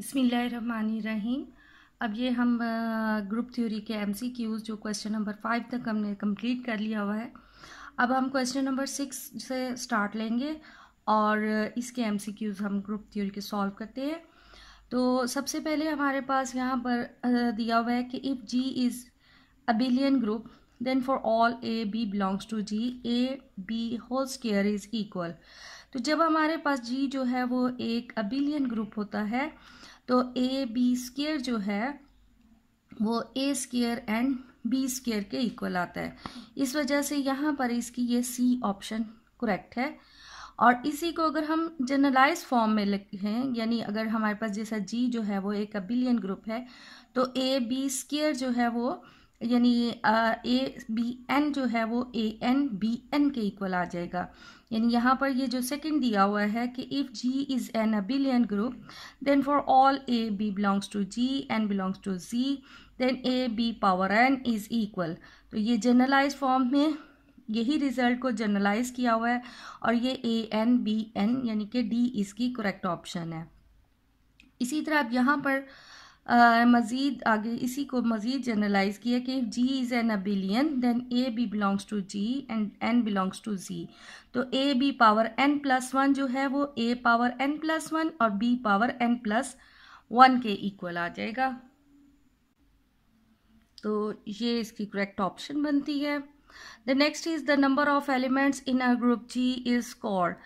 बसमीम अब ये हम ग्रुप थ्योरी के एम सी क्यूज़ जो क्वेश्चन नंबर फाइव तक हमने कंप्लीट कर लिया हुआ है अब हम क्वेश्चन नंबर सिक्स से स्टार्ट लेंगे और इसके एम सी क्यूज़ हम ग्रुप थ्योरी के सॉल्व करते हैं तो सबसे पहले हमारे पास यहाँ पर दिया हुआ है कि if G is abelian group then for all A B belongs to G A B whole square is equal तो जब हमारे पास जी जो है वो एक अबिलियन ग्रुप होता है तो ए बी स्केयर जो है वो A square and B square के इक्वल आता है इस वजह से यहाँ पर इसकी ये सी ऑप्शन करेक्ट है और इसी को अगर हम जनरलाइज फॉर्म में लिखें यानी अगर हमारे पास जैसा जी जो है वो एक अबिलियन ग्रुप है तो ए बी स्केयर जो है वो यानी ए बी एन जो है वो ए एन बी एन के इक्वल आ जाएगा यानी यहाँ पर ये जो सेकंड दिया हुआ है कि if G is an abelian group then for all A B belongs to G N belongs to G then A B power N is equal तो ये जनरलाइज फॉर्म में यही रिजल्ट को जनरलाइज किया हुआ है और ये ए एन बी एन यानी कि डी इसकी करेक्ट ऑप्शन है इसी तरह अब यहाँ पर मज़ीद आगे इसी को मज़ीद जनरलाइज किया कि if G is an abelian then A B belongs to G and N belongs to G तो A B power N plus one जो है वो A power N plus one और B power N plus one के equal आ जाएगा तो ये इसकी करेक्ट ऑप्शन बनती है the next is the number of elements in a group G is called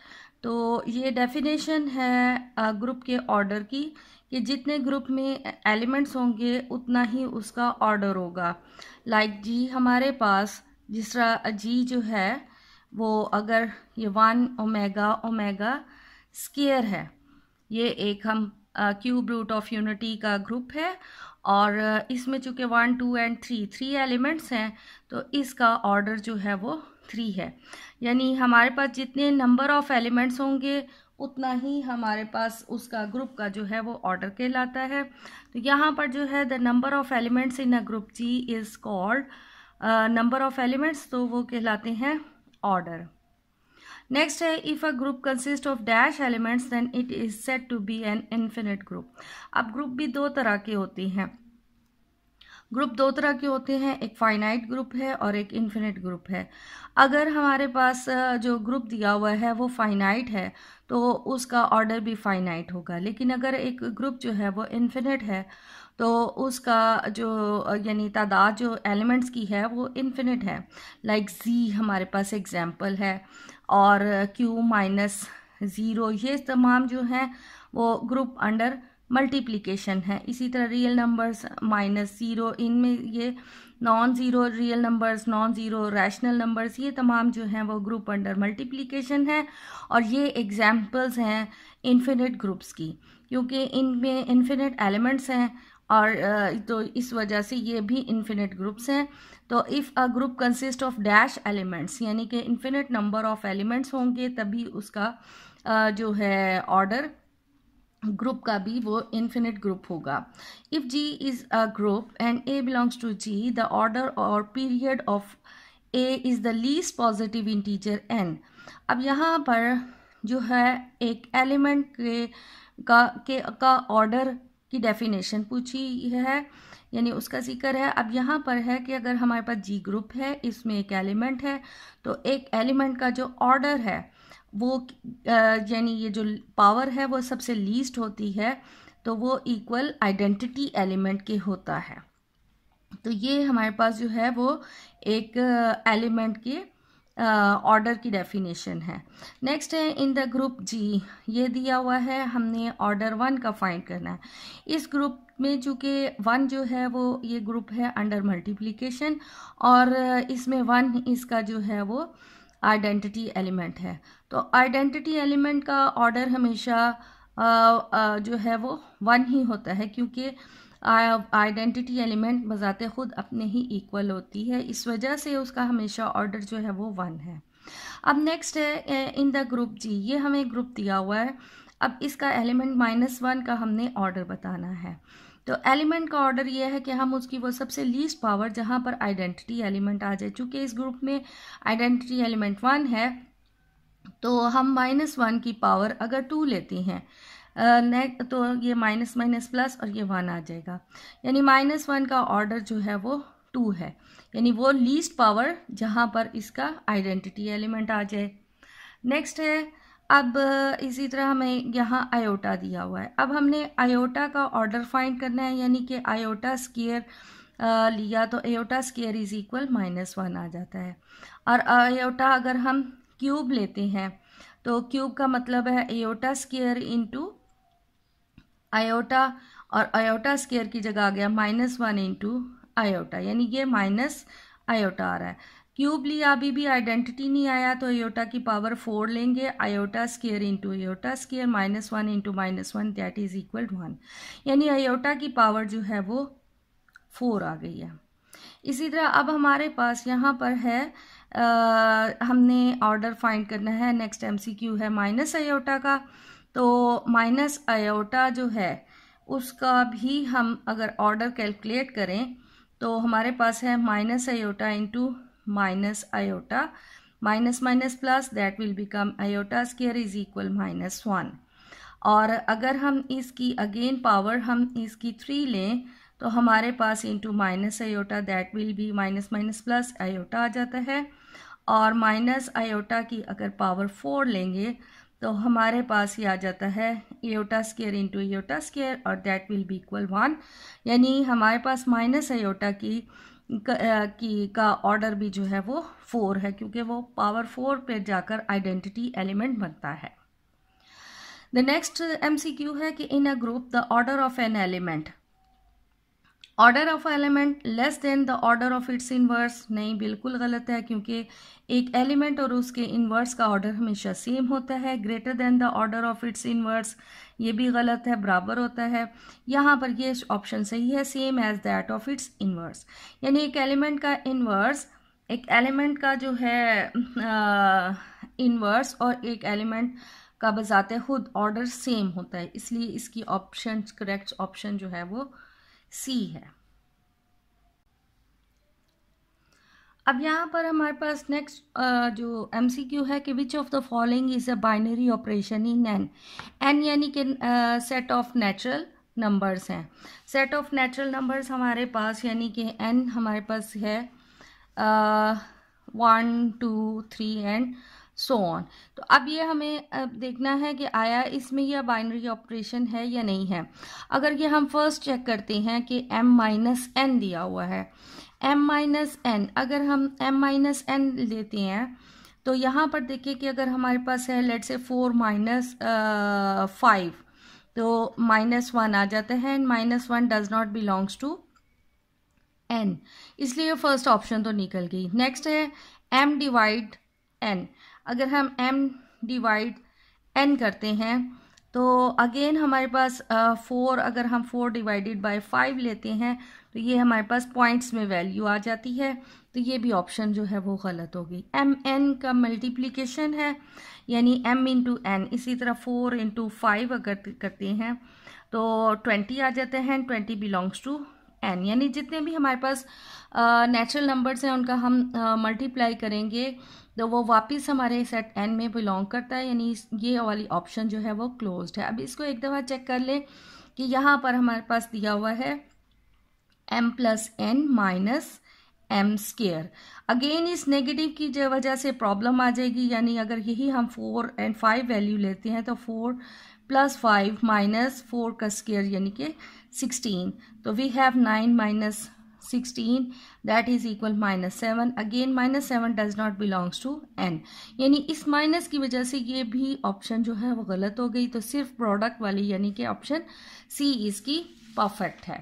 तो ये डेफिनेशन है ग्रुप के ऑर्डर की कि जितने ग्रुप में एलिमेंट्स होंगे उतना ही उसका ऑर्डर होगा लाइक like जी हमारे पास जिस तरह जी जो है वो अगर ये वन ओमेगा ओमेगा स्केयर है ये एक हम क्यूब रूट ऑफ यूनिटी का ग्रुप है और इसमें चूँकि one two and three three elements हैं तो इसका ऑर्डर जो है वो थ्री है यानी हमारे पास जितने नंबर ऑफ़ एलिमेंट्स होंगे उतना ही हमारे पास उसका ग्रुप का जो है वो ऑर्डर कहलाता है तो यहाँ पर जो है the number of elements in a group G is called number of elements तो वो कहलाते हैं ऑर्डर नेक्स्ट है if a group consist of dash elements then it is said to be an infinite group अब group भी दो तरह के होते हैं ग्रुप दो तरह के होते हैं एक फाइनाइट ग्रुप है और एक इन्फिनिट ग्रुप है अगर हमारे पास जो ग्रुप दिया हुआ है वो फाइनाइट है तो उसका ऑर्डर भी फाइनाइट होगा लेकिन अगर एक ग्रुप जो है वो इन्फिनिट है तो उसका जो यानी तादाद जो एलिमेंट्स की है वो इन्फिनिट है लाइक जी हमारे पास एग्जाम्पल है और क्यू माइनस ज़ीरो ये तमाम जो हैं वो ग्रुप अंडर मल्टीप्लिकेशन है इसी तरह रियल नंबर्स माइनस ज़ीरो इनमें ये non zero real numbers non zero rational numbers ये तमाम जो हैं वो ग्रुप अंडर मल्टीप्लिकेशन है और ये एग्जाम्पल्स हैं इन्फिनिट ग्रुप्स की क्योंकि इनमें इन्फिनिट एलिमेंट्स हैं और तो इस वजह से ये भी इन्फिनिट ग्रुप्स हैं तो if a group consist of dash elements यानी कि इन्फिनिट नंबर ऑफ एलिमेंट्स होंगे तभी उसका जो है ऑर्डर ग्रुप का भी वो इन्फिनिट ग्रुप होगा if G is a group and A belongs to G the order और period of A is the least positive integer N अब यहाँ पर जो है एक एलिमेंट के का के का ऑर्डर की डेफिनेशन पूछी है यानी उसका जिक्र है अब यहाँ पर है कि अगर हमारे पास जी ग्रुप है इसमें एक एलिमेंट है तो एक एलिमेंट का जो ऑर्डर है वो यानी ये जो पावर है वो सबसे लीस्ट होती है तो वो इक्वल आइडेंटिटी एलिमेंट के होता है तो ये हमारे पास जो है वो एक एलिमेंट के ऑर्डर की डेफिनेशन है नेक्स्ट है इन द ग्रुप जी ये दिया हुआ है हमने ऑर्डर वन का फाइंड करना है इस ग्रुप में चूँकि वन जो है वो ये ग्रुप है अंडर मल्टीप्लिकेशन और इसमें वन इसका जो है वो आइडेंटिटी एलिमेंट है तो आइडेंटिटी एलिमेंट का ऑर्डर हमेशा आ, आ, जो है वो वन ही होता है क्योंकि आइडेंटिटी एलिमेंट बज़ात ख़ुद अपने ही इक्वल होती है इस वजह से उसका हमेशा ऑर्डर जो है वो वन है अब नेक्स्ट है इन द ग्रुप जी ये हमें ग्रुप दिया हुआ है अब इसका एलिमेंट माइनस वन का हमने ऑर्डर बताना है तो एलिमेंट का ऑर्डर ये है कि हम उसकी वो सबसे लीस्ट पावर जहाँ पर आइडेंटिटी एलिमेंट आ जाए चूँकि इस ग्रुप में आइडेंटिटी एलिमेंट वन है तो हम माइनस वन की पावर अगर टू लेते हैं नेक्स्ट तो ये माइनस माइनस प्लस और ये वन आ जाएगा यानी माइनस वन का ऑर्डर जो है वो टू है यानी वो लीस्ट पावर जहाँ पर इसका आइडेंटिटी एलिमेंट आ जाए नेक्स्ट है अब इसी तरह हमें यहाँ आयोटा दिया हुआ है अब हमने आयोटा का ऑर्डर फाइंड करना है यानी कि आयोटा स्केयर लिया तो iota square is equal minus one आ जाता है और एयोटा अगर हम क्यूब लेते हैं तो क्यूब का मतलब है एयोटा स्केयर इंटू आयोटा और आयोटा स्केयर की जगह आ गया माइनस वन इंटू आयोटा यानी ये माइनस आयोटा आ रहा है क्यूब लिया अभी भी आइडेंटिटी नहीं आया तो आयोटा की पावर फोर लेंगे iota square into iota square minus one into minus one that is equal one यानी आयोटा की पावर जो है वो फोर आ गई है इसी तरह अब हमारे पास यहाँ पर है हमने ऑर्डर फाइंड करना है नेक्स्ट एमसीक्यू है माइनस आयोटा का तो माइनस आयोटा जो है उसका भी हम अगर ऑर्डर कैलकुलेट करें तो हमारे पास है minus iota into minus iota minus minus plus that will become iota square is equal minus one और अगर हम इसकी अगेन पावर हम इसकी थ्री लें तो हमारे पास into minus iota that will be minus minus plus iota आ जाता है और माइनस आयोटा की अगर पावर फोर लेंगे तो हमारे पास ये आ जाता है iota square into iota square और that will be equal one यानी हमारे पास माइनस एयोटा की की का ऑर्डर भी जो है वो फोर है क्योंकि वो पावर फोर पे जाकर आइडेंटिटी एलिमेंट बनता है द नेक्स्ट एमसीक्यू है कि in a group the order of an element order of element less than the order of its inverse नहीं बिल्कुल गलत है क्योंकि एक एलिमेंट और उसके इनवर्स का ऑर्डर हमेशा सेम होता है greater than the order of its inverse ये भी गलत है बराबर होता है यहाँ पर ये ऑप्शन सही है same as that of its inverse यानी एक एलिमेंट का इनवर्स एक एलिमेंट का जो है इनवर्स uh, और एक एलिमेंट का बजाते खुद ऑर्डर सेम होता है इसलिए इसकी ऑप्शन करेक्ट ऑप्शन जो है वो सी है अब यहाँ पर हमारे पास नेक्स्ट जो एम सी क्यू है कि which of the following is a binary operation in N N यानी कि सेट ऑफ नेचुरल नंबर्स हैं सेट ऑफ नेचुरल नंबर्स हमारे पास यानी कि एन हमारे पास है one two three and so on तो अब ये हमें अब देखना है कि आया इसमें यह बाइनरी ऑपरेशन है या नहीं है अगर ये हम फर्स्ट चेक करते हैं कि m माइनस एन दिया हुआ है m माइनस एन अगर हम m माइनस एन लेते हैं तो यहाँ पर देखिए कि अगर हमारे पास है let say four minus five तो माइनस वन आ जाता है and minus one does not belongs to N इसलिए फर्स्ट ऑप्शन तो निकल गई नेक्स्ट है एम डिवाइड एन अगर हम एम डिवाइड एन करते हैं तो अगेन हमारे पास फोर अगर हम फोर डिवाइडेड बाय फाइव लेते हैं तो ये हमारे पास पॉइंट्स में वैल्यू आ जाती है तो ये भी ऑप्शन जो है वो गलत हो गई एम एन का मल्टीप्लिकेशन है यानी एम इंटू एन इसी तरह फोर इंटू फाइव अगर करते हैं तो ट्वेंटी आ जाते हैं ट्वेंटी बिलोंग्स टू एन यानी जितने भी हमारे पास नेचुरल नंबर्स हैं उनका हम मल्टीप्लाई uh, करेंगे तो वो वापस हमारे सेट एन में बिलोंग करता है यानी ये वाली ऑप्शन जो है वो क्लोज है अब इसको एक दफ़ा चेक कर लें कि यहाँ पर हमारे पास दिया हुआ है M plus N minus M square again इस नेगेटिव की वजह से प्रॉब्लम आ जाएगी यानी अगर यही हम फोर एंड फाइव वैल्यू लेते हैं तो four plus five minus four का स्केयर यानी कि 16 तो we have 9 minus 16 that is equal minus seven again minus seven does not belongs to N यानी इस माइनस की वजह से ये भी ऑप्शन जो है वो गलत हो गई तो सिर्फ प्रोडक्ट वाली यानी कि ऑप्शन सी इसकी परफेक्ट है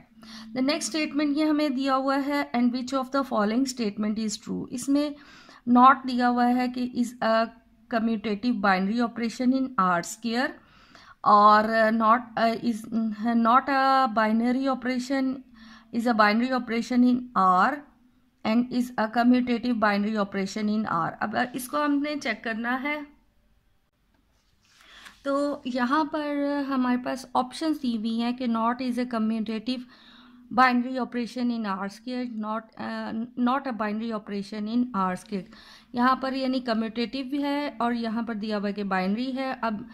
द नेक्स्ट स्टेटमेंट ये हमें दिया हुआ है and which of the following statement is true इसमें नॉट दिया हुआ है कि is a commutative binary operation in R square और not is not a binary operation is a binary operation in R and is a commutative binary operation in R अब uh, इसको हमने check करना है तो यहाँ पर हमारे पास ऑप्शन दी हुई हैं कि not is a commutative operation in in RSCID not not a a operation in in RSCID यहाँ पर यानी कम्यूटेटिव भी है और यहाँ पर दिया हुआ कि बाइनरी है अब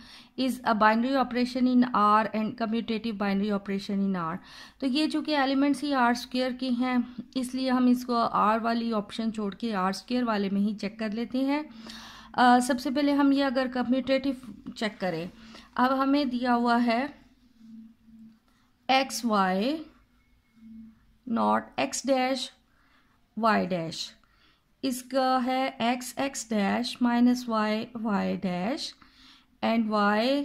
is a binary operation in R and commutative binary operation in R तो ये चूँकि एलिमेंट्स ही आर स्क्वेयर के हैं इसलिए हम इसको आर वाली ऑप्शन छोड़ के आर स्क्वेयर वाले में ही चेक कर लेते हैं uh, सबसे पहले हम ये अगर कम्यूटेटिव चेक करें अब हमें दिया हुआ है X Y not X dash Y dash इसका है X X dash minus Y Y dash and Y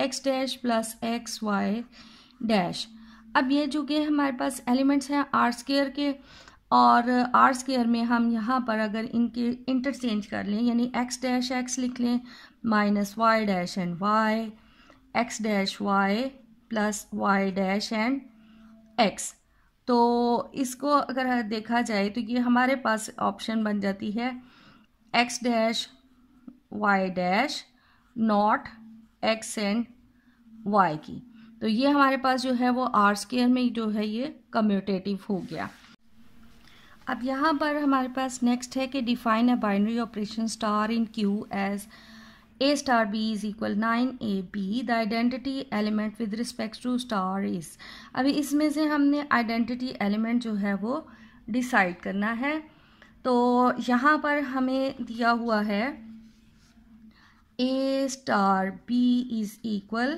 X dash plus X Y dash अब ये जो कि हमारे पास एलिमेंट्स हैं आर स्केयर के और आर स्केयर में हम यहाँ पर अगर इनके इंटरचेंज कर लें यानी एक्स डैश एक्स लिख लें minus Y dash and Y X dash Y plus Y dash and X तो इसको अगर देखा जाए तो ये हमारे पास ऑप्शन बन जाती है X dash Y dash not X and Y की तो ये हमारे पास जो है वो आर स्केयर में जो है ये कम्यूटेटिव हो गया अब यहाँ पर हमारे पास नेक्स्ट है कि define a binary operation star in Q as a star b is equal 9 a b the identity element with respect to star is अभी इसमें से हमने identity element जो है वो decide करना है तो यहाँ पर हमें दिया हुआ है a star b is equal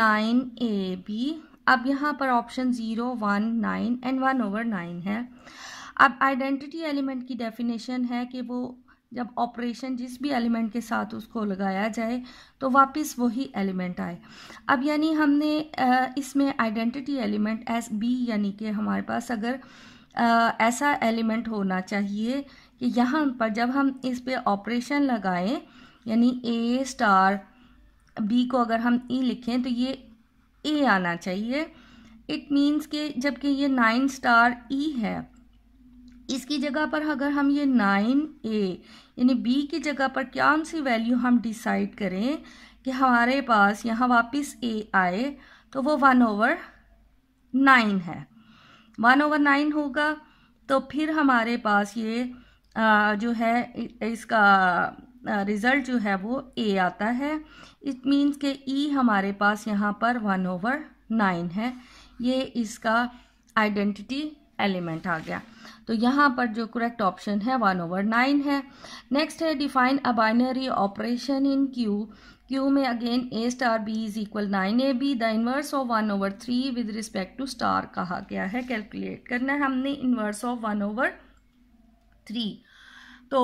9 a b अब यहाँ पर option zero one nine and one over nine है अब आइडेंटिटी एलिमेंट की डेफिनेशन है कि वो जब ऑपरेशन जिस भी एलिमेंट के साथ उसको लगाया जाए तो वापस वही एलिमेंट आए अब यानी हमने इसमें आइडेंटिटी एलिमेंट एस बी यानी कि हमारे पास अगर ऐसा एलिमेंट होना चाहिए कि यहाँ पर जब हम इस पर ऑपरेशन लगाएं यानी ए स्टार बी को अगर हम ई e लिखें तो ये ए आना चाहिए इट मीन्स के जबकि ये नाइन स्टार ई है इसकी जगह पर अगर हम ये नाइन ए यानी बी की जगह पर कौन सी वैल्यू हम डिसाइड करें कि हमारे पास यहाँ वापस ए आए तो वो वन ओवर नाइन है वन ओवर नाइन होगा तो फिर हमारे पास ये आ, जो है इसका रिज़ल्ट जो है वो ए आता है इट मीन्स के ई हमारे पास यहाँ पर वन ओवर नाइन है ये इसका आइडेंटिटी एलिमेंट आ गया तो यहाँ पर जो करेक्ट ऑप्शन है वन ओवर नाइन है नेक्स्ट है define a binary operation in Q Q में again a star b is equal nine a b the inverse of one over three with respect to star कहा गया है calculate करना है हमने inverse of one over three तो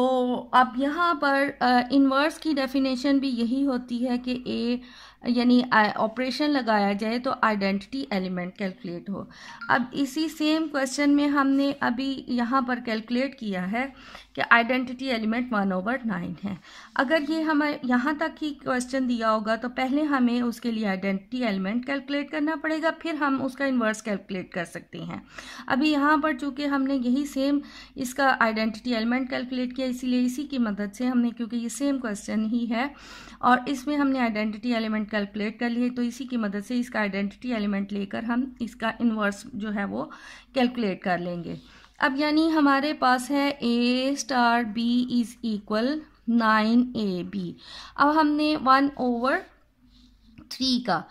अब यहाँ पर इन्वर्स uh, की डेफिनेशन भी यही होती है कि ए यानी ऑपरेशन लगाया जाए तो आइडेंटिटी एलिमेंट कैलकुलेट हो अब इसी सेम क्वेश्चन में हमने अभी यहाँ पर कैलकुलेट किया है कि identity element one over nine है अगर ये हमें यहाँ तक ही क्वेश्चन दिया होगा तो पहले हमें उसके लिए आइडेंटिटी एलिमेंट कैलकुलेट करना पड़ेगा फिर हम उसका इन्वर्स कैलकुलेट कर सकते हैं अभी यहाँ पर चूँकि हमने यही सेम इसका आइडेंटिटी एलिमेंट कैलकुलेट किया इसीलिए इसी की मदद से हमने क्योंकि ये सेम क्वेश्चन ही है और इसमें हमने आइडेंटिटी एलिमेंट कैलकुलेट कर लिए तो इसी की मदद से इसका आइडेंटिटी एलिमेंट लेकर हम इसका इन्वर्स जो है वो कैलकुलेट कर लेंगे अब यानी हमारे पास है a star b is equal nine a b अब हमने वन ओवर थ्री का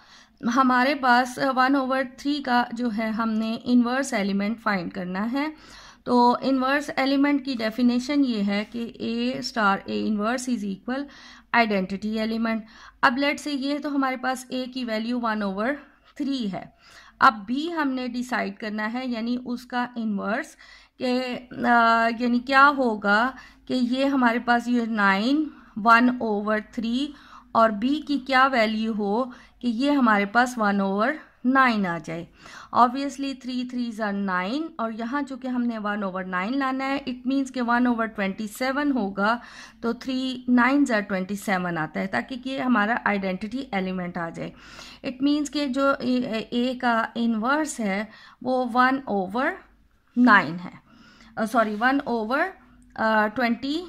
हमारे पास वन ओवर थ्री का जो है हमने इन्वर्स एलिमेंट फाइंड करना है तो इन्वर्स एलिमेंट की डेफिनेशन ये है कि a star a inverse is equal identity element अब लेट से ये तो हमारे पास ए की वैल्यू वन ओवर थ्री है अब बी हमने डिसाइड करना है यानी उसका इन्वर्स के यानी क्या होगा कि ये हमारे पास ये नाइन वन ओवर थ्री और बी की क्या वैल्यू हो कि ये हमारे पास वन ओवर नाइन आ जाए ऑब्वियसली थ्री थ्री जर नाइन और यहाँ चूंकि हमने वन ओवर नाइन लाना है इट मीन्स कि वन ओवर ट्वेंटी सेवन होगा तो थ्री नाइन ज़ार ट्वेंटी सेवन आता है ताकि ये हमारा आइडेंटिटी एलिमेंट आ जाए इट मीन्स कि जो ए का इनवर्स है वो वन ओवर नाइन है sorry one over twenty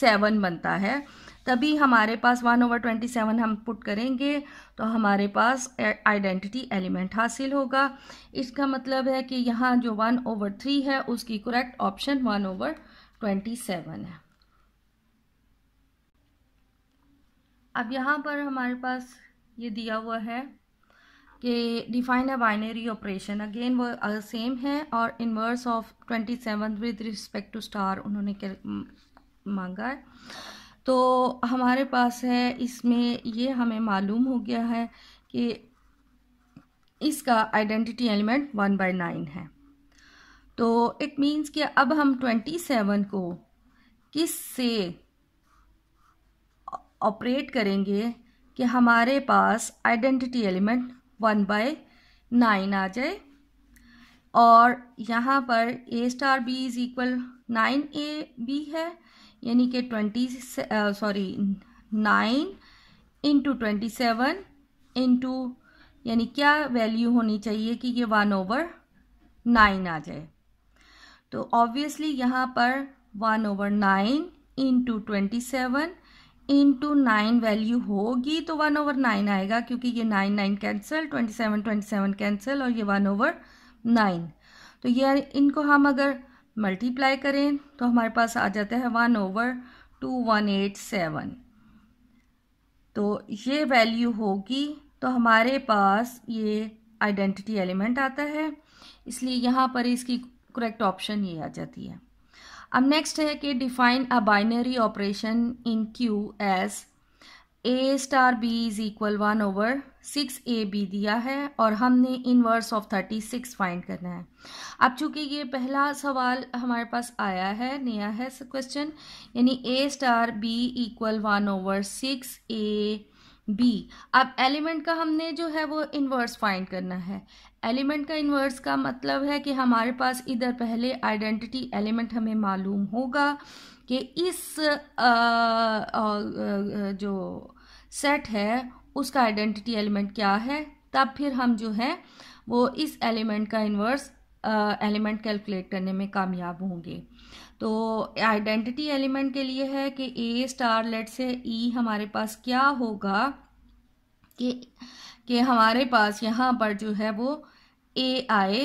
seven बनता है तभी हमारे पास वन ओवर ट्वेंटी सेवन हम पुट करेंगे तो हमारे पास आइडेंटिटी एलिमेंट हासिल होगा इसका मतलब है कि यहाँ जो वन ओवर थ्री है उसकी correct option one over twenty seven है अब यहाँ पर हमारे पास ये दिया हुआ है कि define a binary operation again वो सेम uh, है और inverse of twenty seven with respect to star उन्होंने मांगा है तो हमारे पास है इसमें ये हमें मालूम हो गया है कि इसका identity element one by nine है तो इट मीन्स कि अब हम ट्वेंटी सेवन को किस से ऑपरेट करेंगे कि हमारे पास identity element one by nine आ जाए और यहाँ पर a star b is equal nine a b है यानी कि twenty sorry nine into twenty seven into यानी क्या वैल्यू होनी चाहिए कि ये वन ओवर नाइन आ जाए तो ऑब्वियसली यहाँ पर one over nine into twenty seven into nine value होगी तो वन ओवर नाइन आएगा क्योंकि ये nine nine cancel twenty seven twenty seven cancel और ये वन ओवर नाइन तो ये इनको हम अगर मल्टीप्लाई करें तो हमारे पास आ जाता है one over two one eight seven तो ये वैल्यू होगी तो हमारे पास ये आइडेंटिटी एलिमेंट आता है इसलिए यहाँ पर इसकी करेक्ट ऑप्शन ये आ जाती है अब नेक्स्ट है कि define a binary operation in Q S a star b is equal one over six a b दिया है और हमने inverse of thirty six find करना है अब चूंकि ये पहला सवाल हमारे पास आया है नया है क्वेश्चन यानी a star b equal one over six a b अब एलिमेंट का हमने जो है वो इन्वर्स फाइंड करना है एलिमेंट का इन्वर्स का मतलब है कि हमारे पास इधर पहले आइडेंटिटी एलिमेंट हमें मालूम होगा कि इस आ, आ, आ, जो सेट है उसका आइडेंटिटी एलिमेंट क्या है तब फिर हम जो है वो इस एलिमेंट का इन्वर्स एलिमेंट कैलकुलेट करने में कामयाब होंगे तो आइडेंटिटी एलिमेंट के लिए है कि ए स्टार लेट से ई हमारे पास क्या होगा कि कि हमारे पास यहाँ पर जो है वो ए आए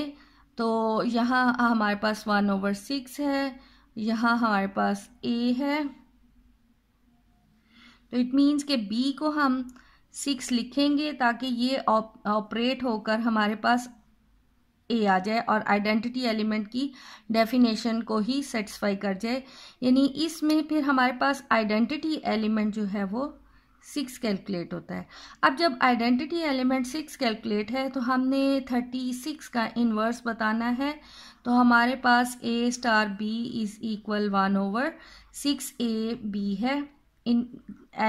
तो यहाँ हमारे पास वन ओवर सिक्स है यहाँ हमारे पास ए है तो इट मीन्स के बी को हम सिक्स लिखेंगे ताकि ये ऑपरेट उप, होकर हमारे पास ए आ जाए और आइडेंटिटी एलिमेंट की डेफिनेशन को ही सेटिस्फाई कर जाए यानी इसमें फिर हमारे पास आइडेंटिटी एलिमेंट जो है वो सिक्स कैलकुलेट होता है अब जब आइडेंटिटी एलिमेंट सिक्स कैलकुलेट है तो हमने थर्टी सिक्स का इन्वर्स बताना है तो हमारे पास a star b is equal one over six a b है इन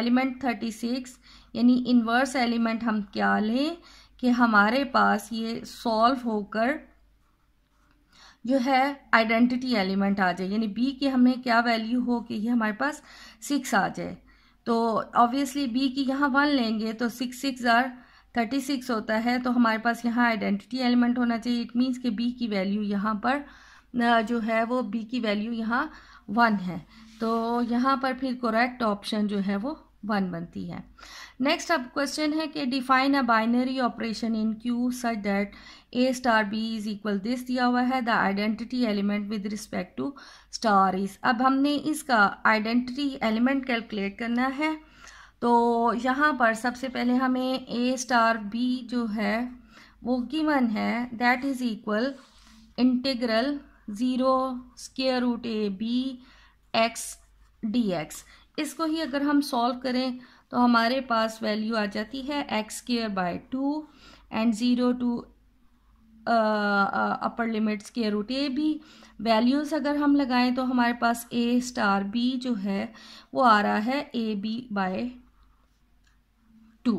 एलिमेंट थर्टी सिक्स यानी इन्वर्स एलिमेंट हम क्या लें कि हमारे पास ये सॉल्व होकर जो है आइडेंटिटी एलिमेंट आ जाए यानी बी की हमें क्या वैल्यू हो कि ये हमारे पास सिक्स आ जाए तो ऑब्वियसली बी की यहाँ वन लेंगे तो six six are thirty six होता है तो हमारे पास यहाँ आइडेंटिटी एलिमेंट होना चाहिए इट मीन्स कि बी की वैल्यू यहाँ पर जो है वो बी की वैल्यू यहाँ वन है तो यहाँ पर फिर करेक्ट ऑप्शन जो है वो वन बनती है नेक्स्ट अब क्वेश्चन है कि define a binary operation in Q such that a star b is equal this दिया हुआ है the identity element with respect to star is अब हमने इसका आइडेंटिटी एलिमेंट कैलकुलेट करना है तो यहाँ पर सबसे पहले हमें ए स्टार बी जो है वो गिवन है that is equal integral zero square root a b x d x इसको ही अगर हम सॉल्व करें तो हमारे पास वैल्यू आ जाती है x square by two and zero to upper limit square root a भी वैल्यूज़ अगर हम लगाएं तो हमारे पास ए स्टार बी जो है वो आ रहा है ए बी बाय टू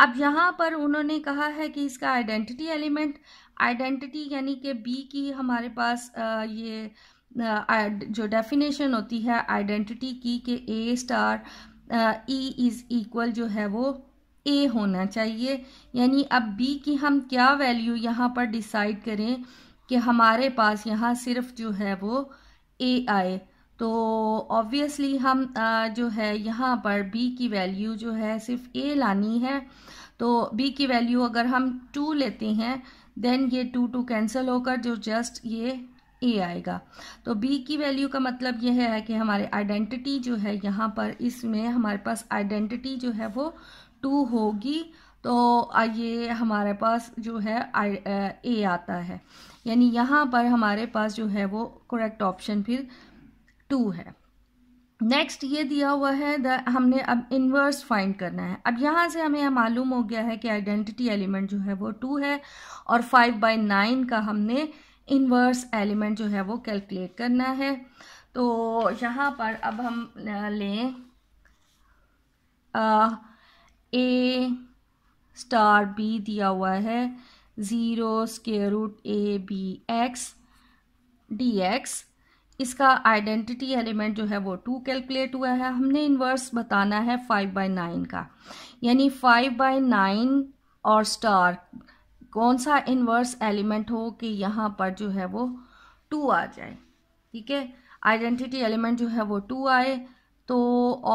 अब यहाँ पर उन्होंने कहा है कि इसका आइडेंटिटी एलिमेंट आइडेंटिटी यानी कि बी की हमारे पास ये जो डेफिनेशन होती है आइडेंटिटी की कि a star e is equal जो है वो ए होना चाहिए यानी अब बी की हम क्या वैल्यू यहाँ पर डिसाइड करें कि हमारे पास यहाँ सिर्फ जो है वो ए आए तो ऑब्वियसली हम आ, जो है यहाँ पर बी की वैल्यू जो है सिर्फ ए लानी है तो बी की वैल्यू अगर हम टू लेते हैं देन ये टू टू कैंसिल होकर जो जस्ट ये ए आएगा तो बी की वैल्यू का मतलब यह है कि हमारे आइडेंटिटी जो है यहाँ पर इसमें हमारे पास आइडेंटिटी जो है वो टू होगी तो ये हमारे पास जो है ए आता है यानी यहाँ पर हमारे पास जो है वो करेक्ट ऑप्शन फिर टू है नेक्स्ट ये दिया हुआ है द हमने अब इन्वर्स फाइंड करना है अब यहाँ से हमें मालूम हो गया है कि आइडेंटिटी एलिमेंट जो है वो टू है और फाइव बाई नाइन का हमने इनवर्स एलिमेंट जो है वो कैलकुलेट करना है तो यहाँ पर अब हम लें ए स्टार बी दिया हुआ है zero square root a b x d x इसका आइडेंटिटी एलिमेंट जो है वो टू कैलकुलेट हुआ है हमने इन्वर्स बताना है फाइव बाई नाइन का यानी फाइव बाई नाइन और स्टार कौन सा इनवर्स एलिमेंट हो कि यहाँ पर जो है वो टू आ जाए ठीक है आइडेंटिटी एलिमेंट जो है वो टू आए तो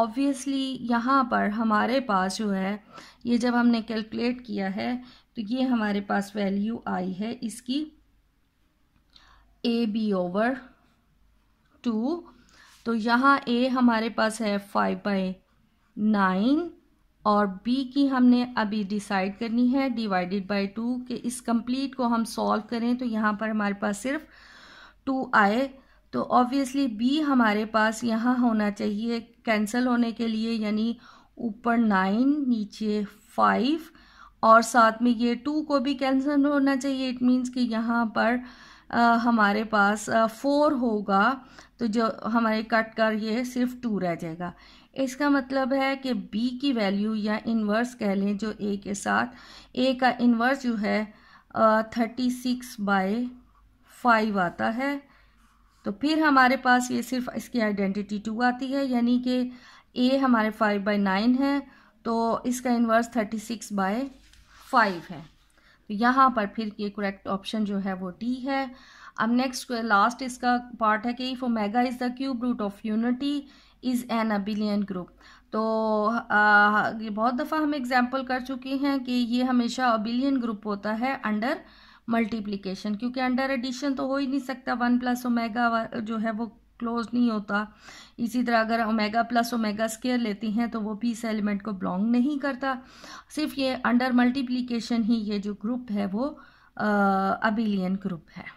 ऑब्वियसली यहाँ पर हमारे पास जो है ये जब हमने कैलकुलेट किया है तो ये हमारे पास वैल्यू आई है इसकी ए बी ओवर टू तो यहाँ ए हमारे पास है फाइव बाई नाइन और b की हमने अभी डिसाइड करनी है डिवाइडेड बाय टू कि इस कंप्लीट को हम सॉल्व करें तो यहाँ पर हमारे पास सिर्फ टू आए तो ऑब्वियसली b हमारे पास यहाँ होना चाहिए कैंसिल होने के लिए यानी ऊपर नाइन नीचे फाइव और साथ में ये टू को भी कैंसिल होना चाहिए इट मीन्स कि यहाँ पर आ, हमारे पास फोर होगा तो जो हमारे कट कर ये सिर्फ टू रह जाएगा इसका मतलब है कि बी की वैल्यू या इन्वर्स कह लें जो ए के साथ ए का इन्वर्स जो है थर्टी सिक्स बाय फाइव आता है तो फिर हमारे पास ये सिर्फ इसकी आइडेंटिटी टू आती है यानी कि ए हमारे फाइव बाई नाइन है तो इसका inverse thirty six by five है तो यहाँ पर फिर ये करेक्ट ऑप्शन जो है वो d है अब नेक्स्ट लास्ट इसका पार्ट है कि if omega is the cube root of unity is an abelian group तो ये बहुत दफ़ा हम एग्जाम्पल कर चुके हैं कि ये हमेशा अबिलियन ग्रुप होता है अंडर मल्टीप्लिकेशन क्योंकि अंडर एडिशन तो हो ही नहीं सकता वन प्लस ओमेगा जो है वो क्लोज नहीं होता इसी तरह अगर ओमेगा प्लस ओमेगा स्केयर लेती हैं तो वो भी इस एलिमेंट को बिलोंग नहीं करता सिर्फ ये अंडर मल्टीप्लिकेशन ही ये जो ग्रुप है वो अबिलियन ग्रुप है